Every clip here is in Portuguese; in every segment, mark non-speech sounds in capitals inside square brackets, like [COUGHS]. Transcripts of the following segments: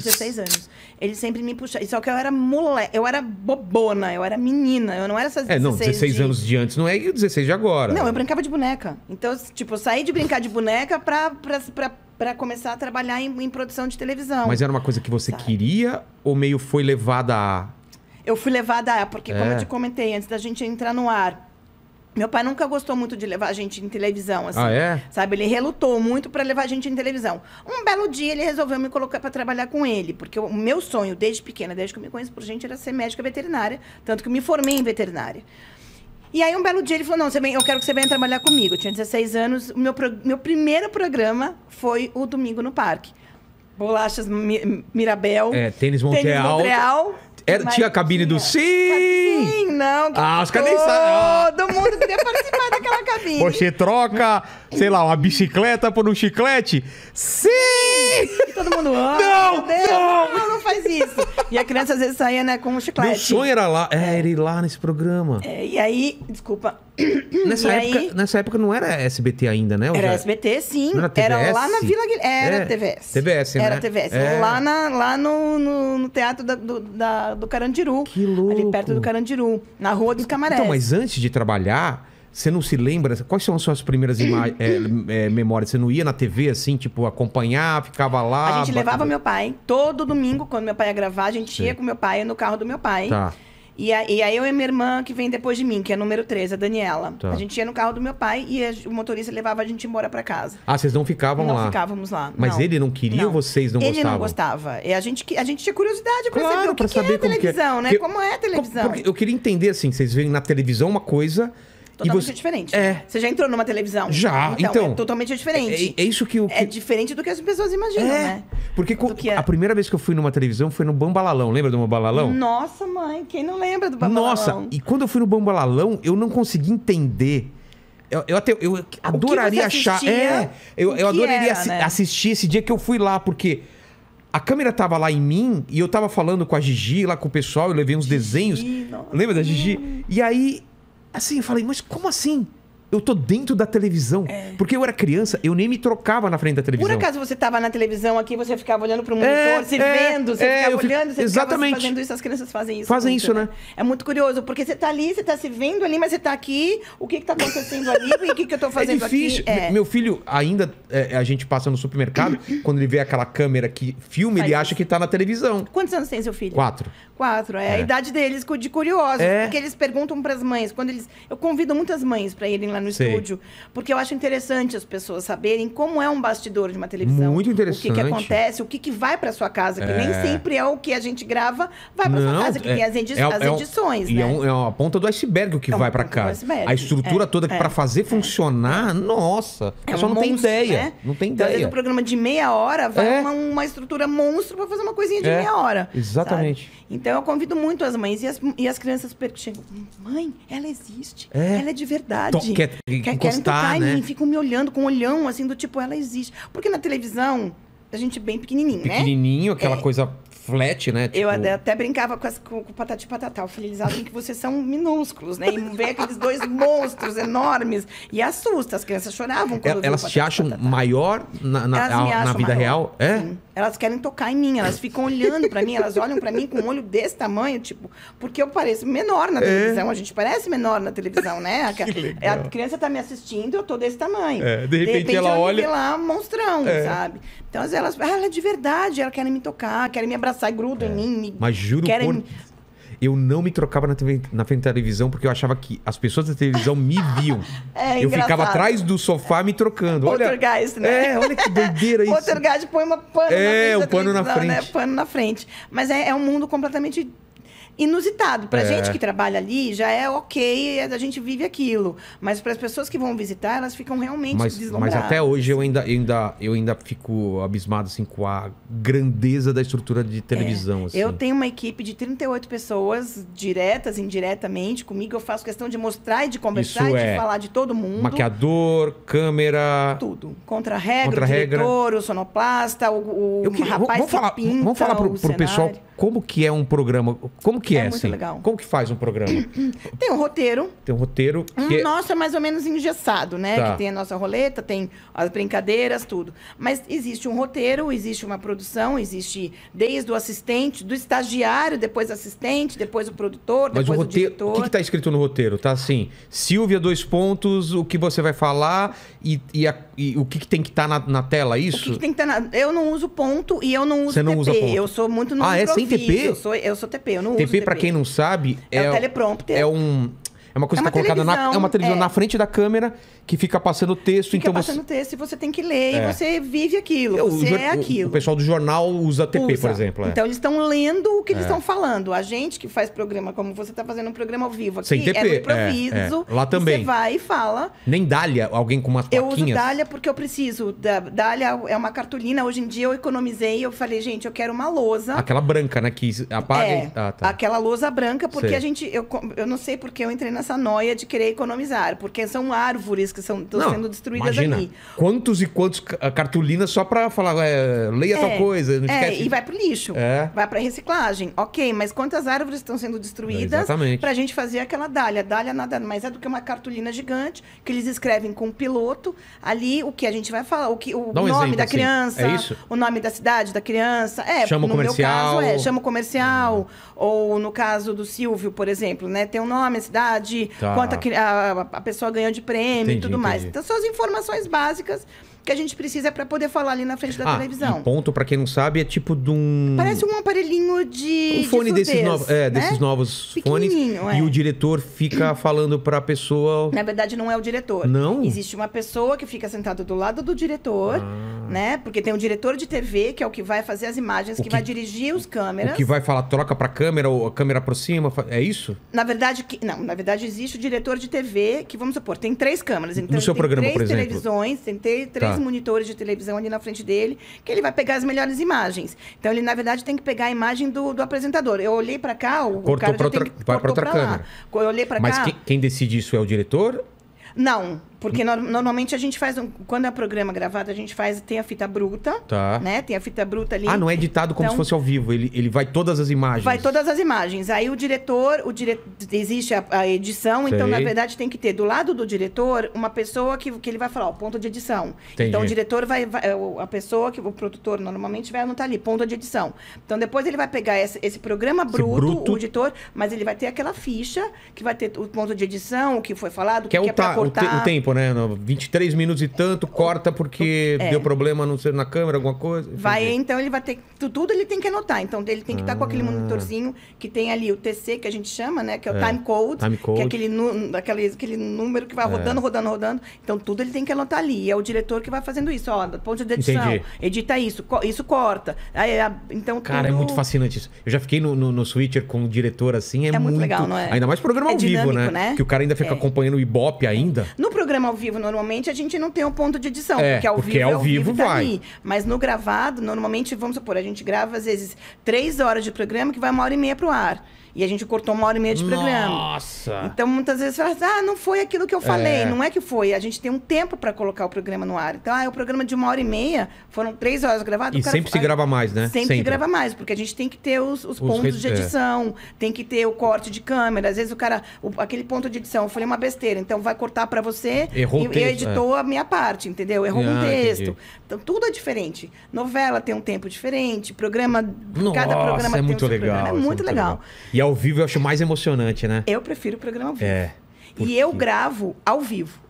16 anos. Ele sempre me puxava. Só que eu era moleque, eu era bobona, eu era menina, eu não era essas 16 É, não, 16 de... anos de antes não é e 16 de agora. Não, eu brincava de boneca. Então, tipo, eu saí de brincar de boneca pra, pra, pra, pra começar a trabalhar em, em, produção de televisão. Mas era uma coisa que você Sabe? queria ou meio foi levada a. Eu fui levada a, porque, é. como eu é. te comentei, antes da gente entrar no ar, meu pai nunca gostou muito de levar a gente em televisão, assim. Ah, é? Sabe? Ele relutou muito para levar a gente em televisão. Um belo dia ele resolveu me colocar para trabalhar com ele, porque o meu sonho desde pequena, desde que eu me conheço por gente, era ser médica veterinária, tanto que eu me formei em veterinária. E aí um belo dia ele falou: "Não, você vem, eu quero que você venha trabalhar comigo". Eu tinha 16 anos, o meu pro, meu primeiro programa foi o Domingo no Parque. Bolachas mi, Mirabel. É, tênis Montreal. Tênis Montreal era, tinha a cabine do sim! Sim, não. Ah, os caras Todo mundo queria participar daquela cabine. Você troca, sei lá, uma bicicleta por um chiclete? Sim! todo mundo, ama ah, não, não, não! Não faz isso. E a criança às vezes saía né, com um chiclete. Meu sonho era lá, é, era ir lá nesse programa. É, e aí, desculpa, Nessa e época, aí... nessa época não era SBT ainda, né? era já... SBT, sim. Era, era, lá na Vila Guilherme. Era é. TVS. TVS, né? Era TVS. É. Lá, na, lá no, no, no teatro da, do, da, do Carandiru. Que louco. Ali perto do Carandiru. Na Rua dos então, Camarés. Então, mas antes de trabalhar, você não se lembra? Quais são as suas primeiras [CLEARS THROAT] é, é, memórias? Você não ia na TV, assim, tipo, acompanhar, ficava lá? A gente levava meu pai. Todo domingo, quando meu pai ia gravar, a gente Sim. ia com meu pai no carro do meu pai. Tá. E, e aí eu e minha irmã, que vem depois de mim, que é número 3, a Daniela. Tá. A gente ia no carro do meu pai e o motorista levava a gente embora para casa. Ah, vocês não ficavam não lá? Não ficávamos lá. Mas não. ele não queria não. ou vocês não ele gostavam? Ele não gostava. E a gente, a gente tinha curiosidade pra claro, saber o que, pra é saber que é televisão, é. né? Eu, como é televisão. Porque eu queria entender, assim, vocês veem na televisão uma coisa... Totalmente você... diferente. É. Você já entrou numa televisão. Já, então. É então é totalmente diferente. É, é isso que, o é que... É diferente do que as pessoas imaginam, é. né? Porque que... É. a primeira vez que eu fui numa televisão foi no Bambalalão. Lembra do Bambalalão? Nossa, mãe, quem não lembra do Bambalalão? Nossa, e quando eu fui no Bambalalão, eu não consegui entender... Eu, eu, até eu adoraria achar. É, eu, eu adoraria era, assi né? assistir esse dia que eu fui lá, porque a câmera tava lá em mim e eu tava falando com a Gigi, lá com o pessoal, eu levei uns Gigi, desenhos. Nossa. Lembra da Gigi? E aí Assim, eu falei, mas como assim? eu tô dentro da televisão. É. Porque eu era criança, eu nem me trocava na frente da televisão. Por acaso você tava na televisão aqui, você ficava olhando pro monitor, é, se é, vendo, você é, ficava fico... olhando, você Exatamente. fazendo isso, as crianças fazem isso. Fazem muito, isso, né? né? É muito curioso, porque você tá ali, você tá se vendo ali, mas você tá aqui, o que que tá acontecendo ali, e o que que eu tô é fazendo aqui? é difícil. aqui? Meu filho, ainda é, a gente passa no supermercado, [COUGHS] quando ele vê aquela câmera que filma, Faz ele isso. acha que tá na televisão. Quantos anos tem seu filho? Quatro. Quatro, é, a idade deles, de curiosos. Porque eles perguntam pras mães, quando eles... Eu convido muitas mães pra irem lá no estúdio. Porque eu acho interessante as pessoas saberem como é um bastidor de uma televisão. Muito interessante. O que, que acontece, o que, que vai para sua casa, é. que nem é. sempre é o que a gente grava, vai para sua casa, que é, tem as, edi é, as é edições. É, um, né? e um, é, uma ponta do iceberg o que é vai para casa A estrutura toda para fazer funcionar, nossa, é só um não, monstro, tem ideia, né? não tem então, ideia. Não tem um programa de meia hora vai uma, uma, estrutura monstro para fazer uma coisinha de meia hora. Exatamente. Sabe? Então eu convido muito as mães e as, e as crianças chegam. Mãe, ela existe. Ela é de verdade. T então, quer quer encostar, querem tocar né? em mim, né? ficam me olhando com um olhão, assim, do tipo, ela existe. Porque na televisão, a gente é bem pequenininho, pequenininho né? Pequenininho, aquela é. coisa flat, né? Tipo... Eu até brincava com, as, com, com patati patatá. Eu falei, eles acham que vocês são minúsculos, né? E vê aqueles dois [LAUGHS] monstros enormes e assusta. As crianças choravam quando Elas, elas te acham maior na, na, a, acham na vida maior. real? É? Sim. Elas querem tocar em mim, elas ficam olhando para mim, elas olham para mim com um olho desse tamanho, tipo, porque eu pareço menor na é. televisão, é. a gente parece menor na televisão, né? [LAUGHS] A, a criança tá me assistindo, eu tô desse tamanho. É, de, repente de, repente ela olha. lá, monstrão, é. sabe? Então elas, ah, ela é de verdade, elas querem me tocar, querem me abraçar sai, grudo é. em mim. Mas juro querem... por... Eu não me trocava na, TV, na, frente da televisão porque eu achava que as pessoas da televisão me viam. [LAUGHS] É, eu engraçado. ficava atrás do sofá me trocando. Olha, Guys, né? É, olha que doideira [LAUGHS] isso. Poltergeist põe uma pano é, na frente. É, o pano na né? frente. Né? Pano na frente. Mas é, é um mundo completamente inusitado. Pra é. gente que trabalha ali, já é ok, é, a gente vive aquilo. Mas para as pessoas que vão visitar, elas ficam realmente mas, deslumbradas. Mas até hoje eu ainda, ainda, eu ainda fico abismado assim, com a grandeza da estrutura de televisão. É. Assim. Eu tenho uma equipe de 38 pessoas, diretas, indiretamente, comigo. Eu faço questão de mostrar e de conversar Isso e de é. falar de todo mundo. Maquiador, câmera. Tudo. Contra-regra, Contra o diretor, o sonoplasta, o, o eu rapaz vamos falar, pinta, Vamos falar pro, pro pessoal como que é um programa? Como que é, é muito assim? legal. Como que faz um programa? [COUGHS] Tem um roteiro. Tem um roteiro. Que... O é- nosso é mais ou menos engessado, né? Tá. Que tem a nossa roleta, tem as brincadeiras, tudo. Mas existe um roteiro, existe uma produção, existe desde o assistente, do estagiário, depois assistente, depois o produtor, Mas depois o, roteiro, o diretor. O que está escrito no roteiro? Tá assim, Silvia, dois pontos, o que você vai falar e, e, a, e o que, que, tem que estar tá na, na, tela, isso? O que, que tem que estar tá na... Eu não uso ponto e eu não uso você não TP. Usa ponto. Eu sou muito no ah, é, tem TP? Fiz, eu sou, eu sou TP, eu não TP, uso. TP, pra quem não sabe, é, é um teleprompter. É um, é uma coisa é uma que é colocada na, é uma televisão é. na frente da câmera que fica passando texto. Fica então passando você... texto e você tem que ler é. e você vive aquilo. Eu, é, você é o, é aquilo. O pessoal do jornal usa TP, usa. por exemplo. É. Então eles estão lendo o que eles estão falando. A gente que faz programa, como você está fazendo um programa ao vivo aqui, Sem TP. é no improviso. Lá também. Você vai e fala. Nem dália, alguém com umas plaquinhas. Eu uso dália porque eu preciso. Da, dália é uma cartolina. Hoje em dia eu economizei. Eu falei, gente, eu quero uma lousa. Aquela branca, né? Que apaga. É, e... ah, tá. Aquela lousa branca porque sei. a gente... Eu, eu não sei porque eu entrei na nessa noia de querer economizar, porque são árvores que estão sendo destruídas imagina, ali. Quantos e quantos cartolinas só para falar, é, leia é, tal coisa, não é, esquece. E vai pro lixo, é. vai para reciclagem. Ok, mas quantas árvores estão sendo destruídas é, para a gente fazer aquela dália? Dália nada mais é do que uma cartolina gigante que eles escrevem com um piloto ali o que a gente vai falar, o, que, o um nome exemplo, da assim. criança, assim. o nome da cidade da criança. É, chama no comercial. meu caso é, chama comercial. Hum. Ou no caso do Silvio, por exemplo, né? Tem o um nome, a cidade tá. quanto a, a, a, pessoa ganhou de prêmio entendi, e tudo entendi. mais. Então, são as informações básicas que a gente precisa para poder falar ali na frente da ah, televisão. Um ponto, para quem não sabe, é tipo de um. Parece um aparelhinho de. Um fone de desses, novos, é, né? desses novos fones. É. E o diretor fica [CLEARS THROAT] falando para a pessoa. Na verdade, não é o diretor. Não. Existe uma pessoa que fica sentada do lado do diretor, ah. né? Porque tem um diretor de TV, que é o que vai fazer as imagens, que, que, vai dirigir os câmeras. O que vai falar, troca para câmera, ou a câmera aproxima, é isso? Na verdade, que... não, na verdade existe o diretor de TV, que vamos supor, tem três câmeras. Então, no seu tem programa, três por exemplo. televisões, tem tá. três tá. monitores de televisão ali na frente dele, que ele vai pegar as melhores imagens. Então, ele, na verdade, tem que pegar a imagem do, do apresentador. Eu olhei para cá, o cortou cara pra outra, tem que, pra outra pra câmera. Lá. Eu olhei para cá... Mas quem, quem decide isso é o diretor? Não, porque no, normalmente a gente faz um, quando é programa gravado, a gente faz tem a fita bruta, tá. né? Tem a fita bruta ali. Ah, não é editado como então, se fosse ao vivo, ele, ele vai todas as imagens. Vai todas as imagens. Aí o diretor, o dire... existe a, a edição, Sei. então na verdade tem que ter do lado do diretor uma pessoa que, que ele vai falar, ponto de edição. Entendi. Então o diretor vai, vai, a pessoa que o produtor normalmente vai anotar ali, ponto de edição. Então depois ele vai pegar esse, esse programa esse bruto, o editor, mas ele vai ter aquela ficha que vai ter o ponto de edição, o que foi falado, que é que, é, é para cortar. O, te, o tempo né? 23 minutos e tanto, corta porque é. deu problema não sei, na câmera, alguma coisa. Vai, então ele vai ter. Tudo ele tem que anotar. Então ele tem que estar tá ah. com aquele ah. monitorzinho que tem ali o TC, que a gente chama, né? Que é o é. time, code, time code, que é aquele, aquele, aquele número que vai é. rodando, é. rodando, rodando. Então tudo ele tem que anotar ali. E é o diretor que vai fazendo isso, ó, ponto de edição, Entendi. edita isso, co isso corta. Aí, então Cara, é tudo... é muito fascinante isso. Eu já fiquei no, no, no Switcher com o diretor assim, é, é muito, muito legal, não é? Ainda mais programa é ao dinâmico, vivo, né? né? Que o cara ainda fica acompanhando o Ibope ainda. No programa programa ao vivo, normalmente, a gente não tem o um ponto de edição. É, porque ao porque vivo, ao é vivo, vivo tá vai. Mas no gravado, normalmente, vamos supor, a gente grava, às vezes, três horas de programa, que vai uma hora e meia pro ar. E a gente cortou uma hora e meia de programa. Nossa! Então, muitas vezes fala assim, ah, não foi aquilo que eu falei. É. Não é que foi. A gente tem um tempo para colocar o programa no ar. Então, ah, é o programa de uma hora e meia, foram três horas gravadas. E cara, sempre se grava mais, né? Sempre, sempre, se grava mais, porque a gente tem que ter os, os, os pontos de é. edição, é. tem que ter o corte de câmera. Às vezes o cara, o, aquele ponto de edição, eu falei uma besteira, então vai cortar para você. Errou e, o texto, eu editou é. a minha parte, entendeu? Errou ah, um texto. Entendi. Então, tudo é diferente. Novela tem um tempo diferente, programa... Nossa, cada programa é tem muito um legal, programa. É, é muito legal. legal. E ao vivo eu acho mais emocionante, né? Eu prefiro o programa ao vivo. É. Porque... E eu gravo ao vivo.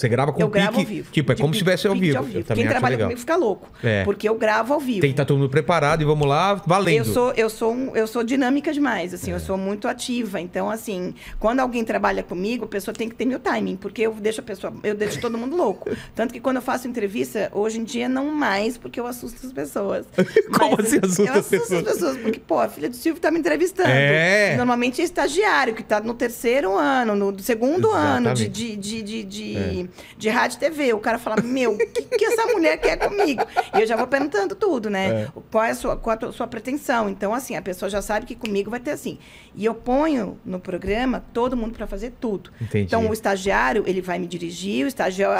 Você grava com eu gravo pique, ao vivo. Tipo, é de como pique, se tivesse ao vivo. Ao vivo. Quem trabalha legal. comigo fica louco. É. Porque eu gravo ao vivo. Tem que estar tá todo mundo preparado e vamos lá, valendo. Eu sou, eu sou, um, eu sou dinâmica demais, assim, é. eu sou muito ativa. Então, assim, quando alguém trabalha comigo, a pessoa tem que ter meu timing, porque eu deixo a pessoa, eu deixo todo mundo louco. [LAUGHS] Tanto que quando eu faço entrevista, hoje em dia não mais, porque eu assusto as pessoas. [LAUGHS] como Mas, assim assusta as pessoas? Eu assusto as pessoas, porque, pô, a filha do Silvio tá me entrevistando. É. Normalmente é estagiário, que tá no terceiro ano, no segundo Exatamente. ano de, de, de, de é de rádio e TV. O cara fala, meu, o que, que, essa mulher quer comigo? E eu já vou perguntando tudo, né? É. Qual é a sua, qual a sua pretensão? Então, assim, a pessoa já sabe que comigo vai ter assim. E eu ponho no programa todo mundo para fazer tudo. Entendi. Então, o estagiário, ele vai me dirigir, o estagiário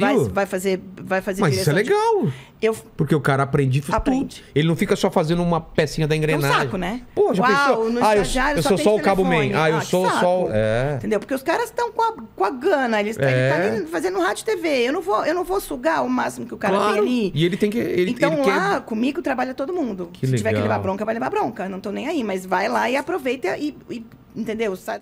Vai, vai fazer vai fazer Mas isso é legal. De... Eu... Porque o cara aprende, aprende tudo. Ele não fica só fazendo uma pecinha da engrenagem. É um saco, né? Pô, já Uau, pensou? Ah, eu, eu ah, ah, sou só o telefone. cabo man. Ah, ah eu sou só... É. Entendeu? Porque os caras estão com a, com a gana. Eles, é. Ele tá fazer no rádio e TV. Eu não vou, eu não vou sugar o máximo que o cara claro. tem ali. E ele tem que. Ele, então ele lá, quer... comigo, trabalha todo mundo. Que Se legal. tiver que levar bronca, vai levar bronca. Não tô nem aí, mas vai lá e aproveita e, e entendeu? Sai